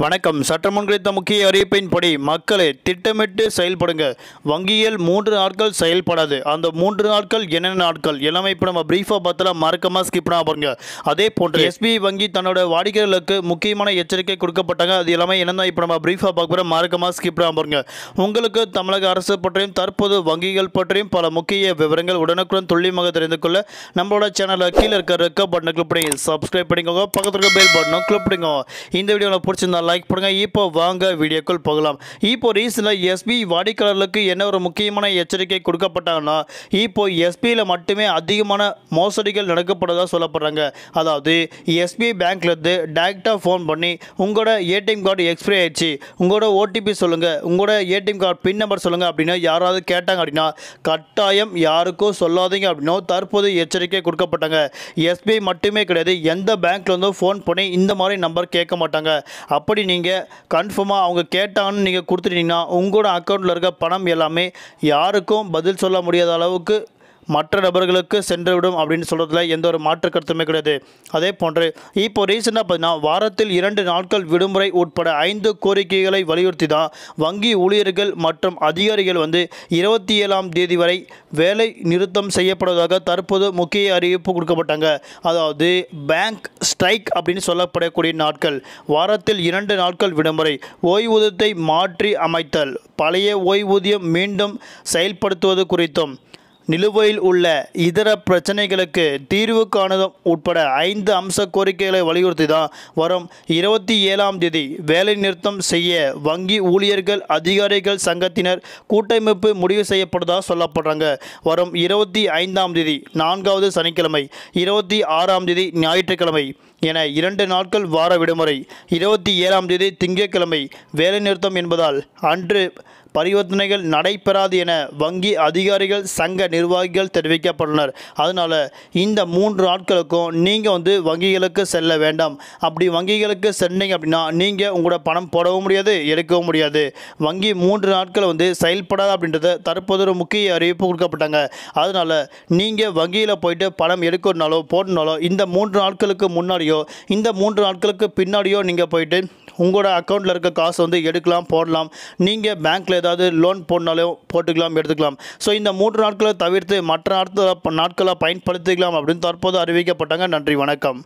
வணக்கம் சட்டம் குறித்த முக்கிய அறிவிப்பின்படி மக்களை திட்டமிட்டு செயல்படுங்க வங்கியில் மூன்று நாட்கள் செயல்படாது அந்த மூன்று நாட்கள் என்னென்ன நாட்கள் எல்லாமே இப்போ நம்ம பிரீஃபாக பார்த்தலாம் மறக்கமா ஸ்கிப் பண்ண பாருங்க அதே போன்று எஸ்பிஐ வங்கி தன்னோட வாடிக்கைகளுக்கு முக்கியமான எச்சரிக்கை கொடுக்கப்பட்டாங்க அது எல்லாமே என்னென்ன இப்போ நம்ம பிரீஃபாக பார்க்க போகிற மறக்காமல் ஸ்கிப் பண்ண பாருங்க உங்களுக்கு தமிழக அரசு பற்றியும் தற்போது வங்கிகள் பற்றியும் பல முக்கிய விவரங்கள் உடனுக்குடன் துல்லியமாக தெரிந்து கொள்ள நம்மளோட சேனலில் கீழே இருக்கிற ரெக்க பட்டனை கிளிக் பண்ணி சப்ஸ்கிரைப் பண்ணிக்கோங்க பக்கத்தில் இருக்க பெல் பட்டனும் கிளிக் பண்ணிக்கோங்க இந்த வீடியோவில் பிடிச்சிருந்தாலும் லைக் பண்ணுங்கள் இப்போ வாங்க வீடியோக்குள் போகலாம் இப்போ ரீசெண்டாக எஸ்பி வாடிக்கையாளர்களுக்கு என்ன ஒரு முக்கியமான எச்சரிக்கை கொடுக்கப்பட்டாங்கன்னா இப்போ எஸ்பியில் மட்டுமே அதிகமான மோசடிகள் நடக்கப்படுறதா சொல்லப்படுறாங்க அதாவது எஸ்பி பேங்க்லேருந்து டேரெக்டாக ஃபோன் பண்ணி உங்களோட ஏடிஎம் கார்டு எக்ஸ்பிரி ஆயிடுச்சு உங்களோட ஓடிபி சொல்லுங்கள் உங்களோட ஏடிஎம் கார்டு பின் நம்பர் சொல்லுங்கள் அப்படின்னா யாராவது கேட்டாங்க அப்படின்னா கட்டாயம் யாருக்கும் சொல்லாதீங்க அப்படின்னா தற்போது எச்சரிக்கை கொடுக்கப்பட்டாங்க எஸ்பிஐ மட்டுமே கிடையாது எந்த பேங்க்லேருந்தும் ஃபோன் பண்ணி இந்த மாதிரி நம்பர் கேட்க மாட்டாங்க அப்போ அப்படி நீங்கள் கன்ஃபார்மாக அவங்க கேட்டான்னு நீங்கள் கொடுத்துட்டீங்கன்னா உங்களோட அக்கௌண்ட்டில் இருக்க பணம் எல்லாமே யாருக்கும் பதில் சொல்ல முடியாத அளவுக்கு மற்ற நபர்களுக்கு சென்றுவிடும் அப்படின்னு சொல்கிறதுல எந்த ஒரு மாற்று கருத்துமே கிடையாது அதே போன்று இப்போ ரீசெண்டாக பார்த்தீங்கன்னா வாரத்தில் இரண்டு நாட்கள் விடுமுறை உட்பட ஐந்து கோரிக்கைகளை வலியுறுத்தி தான் வங்கி ஊழியர்கள் மற்றும் அதிகாரிகள் வந்து இருபத்தி ஏழாம் தேதி வரை வேலை நிறுத்தம் செய்யப்படுவதாக தற்போது முக்கிய அறிவிப்பு கொடுக்கப்பட்டாங்க அதாவது பேங்க் ஸ்ட்ரைக் அப்படின்னு சொல்லப்படக்கூடிய நாட்கள் வாரத்தில் இரண்டு நாட்கள் விடுமுறை ஓய்வூதியத்தை மாற்றி அமைத்தல் பழைய ஓய்வூதியம் மீண்டும் செயல்படுத்துவது குறித்தும் நிலுவையில் உள்ள இதர பிரச்சனைகளுக்கு தீர்வு காணதும் உட்பட ஐந்து அம்ச கோரிக்கைகளை வலியுறுத்தி தான் வரும் இருபத்தி ஏழாம் தேதி வேலைநிறுத்தம் செய்ய வங்கி ஊழியர்கள் அதிகாரிகள் சங்கத்தினர் கூட்டமைப்பு முடிவு செய்யப்படுதா சொல்லப்படுறாங்க வரும் இருபத்தி ஐந்தாம் தேதி நான்காவது சனிக்கிழமை இருபத்தி ஆறாம் தேதி ஞாயிற்றுக்கிழமை என இரண்டு நாட்கள் வார விடுமுறை இருபத்தி ஏழாம் தேதி திங்கட்கிழமை வேலைநிறுத்தம் என்பதால் அன்று பரிவர்த்தனைகள் நடைபெறாது என வங்கி அதிகாரிகள் சங்க நிர்வாகிகள் தெரிவிக்கப்பட்டனர் அதனால் இந்த மூன்று நாட்களுக்கும் நீங்கள் வந்து வங்கிகளுக்கு செல்ல வேண்டாம் அப்படி வங்கிகளுக்கு சென்றீங்க அப்படின்னா நீங்கள் உங்களோட பணம் போடவும் முடியாது எடுக்கவும் முடியாது வங்கி மூன்று நாட்கள் வந்து செயல்படாது அப்படின்றத தற்போது ஒரு முக்கிய அறிவிப்பு கொடுக்கப்பட்டாங்க அதனால் நீங்கள் வங்கியில் போயிட்டு பணம் எடுக்கணுனாலோ போடணுனாலோ இந்த மூன்று நாட்களுக்கு முன்னாடியோ இந்த மூன்று நாட்களுக்கு பின்னாடியோ நீங்கள் போயிட்டு உங்களோட அக்கௌண்ட்டில் இருக்க காசு வந்து எடுக்கலாம் போடலாம் நீங்கள் பேங்க்கில் ஏதாவது லோன் போடனாலும் போட்டுக்கலாம் எடுத்துக்கலாம் ஸோ இந்த மூன்று நாட்களை தவிர்த்து மற்ற நாட்களை நாட்களாக பயன்படுத்திக்கலாம் அப்படின்னு தற்போது அறிவிக்கப்பட்டாங்க நன்றி வணக்கம்